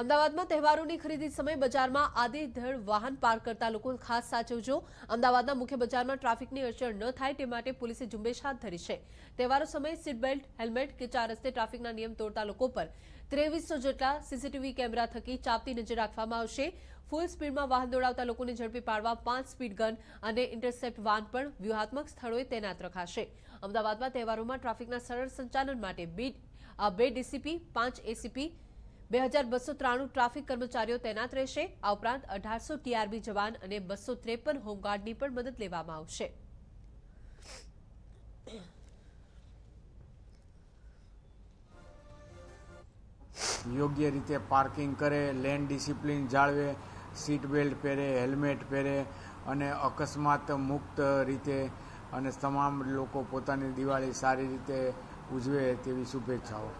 અમદાવાદમાં તહેવારોની ખરીદી સમય બજારમાં આદેધડ વાહન પાર્ક કરતા લોકો ખાસ સાચવજો અમદાવાદના મુખ્ય બજારમાં ટ્રાફિકની અડચણ ન થાય તે માટે પોલીસે ઝુંબેશ હાથ ધરી છે તહેવારો સમયે સીટ બેલ્ટ હેલ્મેટ કે ચાર રસ્તે ટ્રાફિકના નિયમ તોડતા લોકો પર ત્રેવીસો જેટલા સીસીટીવી કેમેરા થકી ચાપતી નજર રાખવામાં આવશે ફૂલ સ્પીડમાં વાહન દોડાવતા લોકોને ઝડપી પાડવા પાંચ સ્પીડ ગન અને ઇન્ટરસેપ્ટ વાન પણ વ્યૂહાત્મક સ્થળોએ તૈનાત રખાશે અમદાવાદમાં તહેવારોમાં ટ્રાફિકના સરળ સંચાલન માટે બે ડીસીપી પાંચ એસીપી બે હજાર બસો ત્રાણું ટ્રાફિક કર્મચારીઓ તૈનાત રહેશે આ ઉપરાંત અઢારસો ટીઆરબી જવાન અને બસો ત્રેપન હોમગાર્ડની પણ મદદ લેવામાં આવશે યોગ્ય રીતે પાર્કિંગ કરે લેન ડિસિપ્લિન જાળવે સીટ બેલ્ટ પહેરે હેલ્મેટ પહેરે અને અકસ્માત મુક્ત રીતે અને તમામ લોકો પોતાની દિવાળી સારી રીતે ઉજવે તેવી શુભેચ્છાઓ